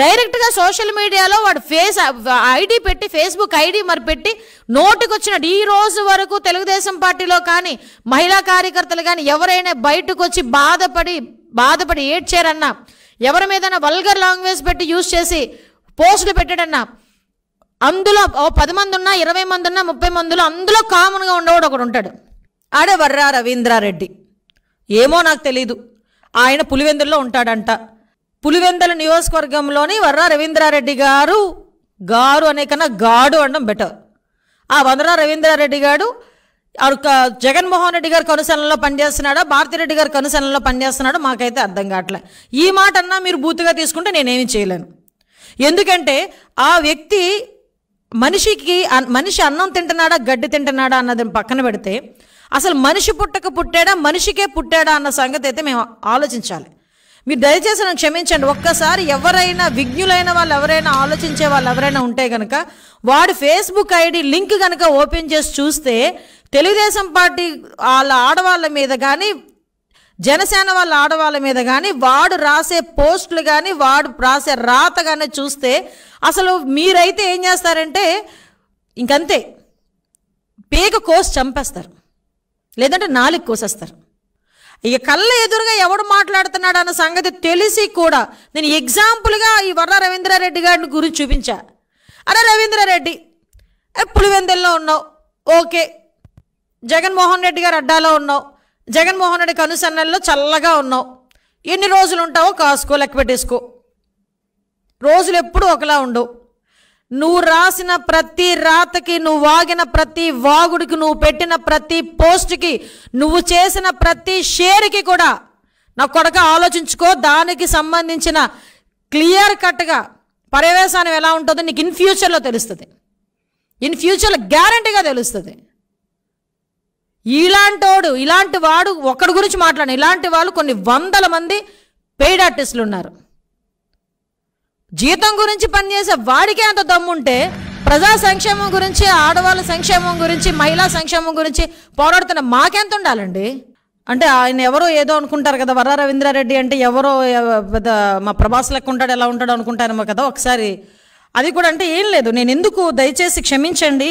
డైరెక్ట్గా సోషల్ మీడియాలో వాడు ఫేస్ ఐడి పెట్టి ఫేస్బుక్ ఐడి మరి పెట్టి నోటికొచ్చిన ఈ రోజు వరకు తెలుగుదేశం పార్టీలో కానీ మహిళా కార్యకర్తలు కానీ ఎవరైనా బయటకు వచ్చి బాధపడి బాధపడి ఏడ్చారన్నా ఎవరి మీదైనా వల్గర్ లాంగ్వేజ్ పెట్టి యూజ్ చేసి పోస్టులు పెట్టాడన్నా అందులో ఓ పది మంది ఉన్నా ఇరవై మంది ఉన్నా ముప్పై మందిలో అందులో కామన్గా ఉండేవాడు ఒకడు ఉంటాడు ఆడే వర్రా రవీంద్రారెడ్డి ఏమో నాకు తెలీదు ఆయన పులివెందుల్లో ఉంటాడంట పులివెందల నియోజకవర్గంలోని వర్రా రవీంద్రారెడ్డి గారు గారు అనే కన్నా గాడు అనడం బెటర్ ఆ వందరా రవీంద్రారెడ్డి గారు జగన్మోహన్ రెడ్డి గారి కనుసనలో పనిచేస్తున్నాడా భారతిరెడ్డి గారి కనుసనలో పనిచేస్తున్నాడు మాకైతే అర్థం కావట్లే ఈ మాట అన్నా మీరు బూతుగా తీసుకుంటే నేనేమి చేయలేను ఎందుకంటే ఆ వ్యక్తి మనిషికి మనిషి అన్నం తింటున్నాడా గడ్డి తింటున్నాడా అన్నది పక్కన పెడితే అసలు మనిషి పుట్టక పుట్టాడా మనిషికే పుట్టాడా అన్న సంగతి అయితే మేము ఆలోచించాలి మీరు దయచేసి నన్ను క్షమించండి ఒక్కసారి ఎవరైనా విజ్ఞులైన వాళ్ళు ఎవరైనా ఆలోచించే వాళ్ళు ఎవరైనా ఉంటే కనుక వాడు ఫేస్బుక్ ఐడి లింక్ కనుక ఓపెన్ చేసి చూస్తే తెలుగుదేశం పార్టీ వాళ్ళ ఆడవాళ్ళ మీద కానీ జనసేన వాళ్ళ ఆడవాళ్ళ మీద కానీ వాడు రాసే పోస్టులు కానీ వాడు రాసే రాత కానీ చూస్తే అసలు మీరైతే ఏం చేస్తారంటే ఇంకంతే పేక కోసి చంపేస్తారు లేదంటే నాలుగు కోసేస్తారు ఇక కళ్ళ ఎదురుగా ఎవడు మాట్లాడుతున్నాడు అన్న సంగతి తెలిసి కూడా నేను ఎగ్జాంపుల్గా ఈ వర్ర రవీంద్రారెడ్డి గారిని గురించి చూపించా అరే రవీంద్రారెడ్డి పులివెందెల్లో ఉన్నావు ఓకే జగన్మోహన్ రెడ్డి గారు అడ్డాలో ఉన్నావు జగన్మోహన్ రెడ్డి కనుసన్నల్లో చల్లగా ఉన్నావు ఎన్ని రోజులు ఉంటావో కాసుకో లెక్క పెట్టేసుకో రోజులు ఎప్పుడూ ఒకలా ఉండవు నువ్వు రాసిన ప్రతి రాతకి నువ్వు వాగిన ప్రతి వాగుడికి నువ్వు పెట్టిన ప్రతి పోస్ట్కి నువ్వు చేసిన ప్రతి షేర్కి కూడా నా కొడక ఆలోచించుకో దానికి సంబంధించిన క్లియర్ కట్గా పర్యవేశానం ఎలా ఉంటుందో నీకు ఇన్ ఫ్యూచర్లో తెలుస్తుంది ఇన్ ఫ్యూచర్లో గ్యారంటీగా తెలుస్తుంది ఇలాంటోడు ఇలాంటి వాడు ఒకడి గురించి మాట్లాడిన ఇలాంటి వాళ్ళు కొన్ని వందల మంది పెయిడ్ ఆర్టిస్టులు ఉన్నారు జీతం గురించి పనిచేసే వాడికే అంత దమ్ముంటే ప్రజా సంక్షేమం గురించి ఆడవాళ్ళ సంక్షేమం గురించి మహిళా సంక్షేమం గురించి పోరాడుతున్న మాకెంత ఉండాలండి అంటే ఆయన ఎవరో ఏదో అనుకుంటారు కదా వర రవీంద్రారెడ్డి అంటే ఎవరో పెద్ద మా ప్రభాస్ లెక్క ఉంటాడు ఎలా ఉంటాడు అనుకుంటారేమో కదా ఒకసారి అది కూడా అంటే ఏం లేదు నేను ఎందుకు దయచేసి క్షమించండి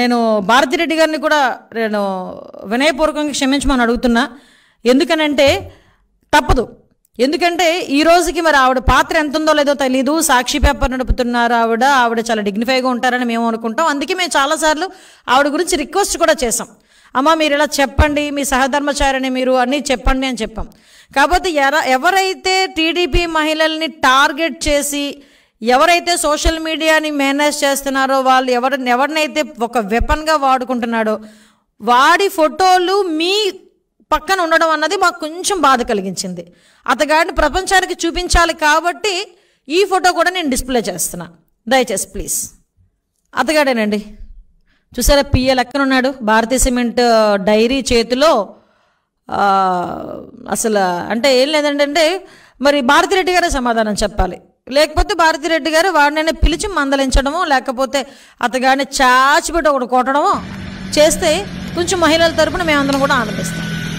నేను భారతిరెడ్డి గారిని కూడా నేను వినయపూర్వకంగా క్షమించమని అడుగుతున్నా ఎందుకనంటే తప్పదు ఎందుకంటే ఈ రోజుకి మరి ఆవిడ పాత్ర ఎంత ఉందో లేదో తెలీదు సాక్షి పేపర్ నడుపుతున్నారు ఆవిడ ఆవిడ చాలా డిగ్నిఫైగా ఉంటారని మేము అనుకుంటాం అందుకే మేము చాలాసార్లు ఆవిడ గురించి రిక్వెస్ట్ కూడా చేసాం అమ్మ మీరు ఇలా చెప్పండి మీ సహధర్మచారిని మీరు అన్నీ చెప్పండి అని చెప్పాం కాకపోతే ఎర ఎవరైతే టీడీపీ మహిళల్ని టార్గెట్ చేసి ఎవరైతే సోషల్ మీడియాని మేనేజ్ చేస్తున్నారో వాళ్ళు ఎవరిని ఎవరినైతే ఒక వెపన్గా వాడుకుంటున్నాడో వాడి ఫోటోలు మీ పక్కన ఉండడం అన్నది మాకు కొంచెం బాధ కలిగించింది అతగాడిని ప్రపంచానికి చూపించాలి కాబట్టి ఈ ఫోటో కూడా నేను డిస్ప్లే చేస్తున్నా దయచేసి ప్లీజ్ అతగాడేనండి చూసారా పిఎల్ ఎక్కడున్నాడు భారతీయ సిమెంట్ డైరీ చేతిలో అసలు అంటే ఏం లేదండి అంటే మరి భారతిరెడ్డి గారే సమాధానం చెప్పాలి లేకపోతే భారతిరెడ్డి గారు వాడినైనా పిలిచి మందలించడమో లేకపోతే అతగాడిని చాచిపెట్టి ఒకటి కొట్టడమో చేస్తే కొంచెం మహిళల తరపున మేమందరం కూడా ఆనందిస్తాం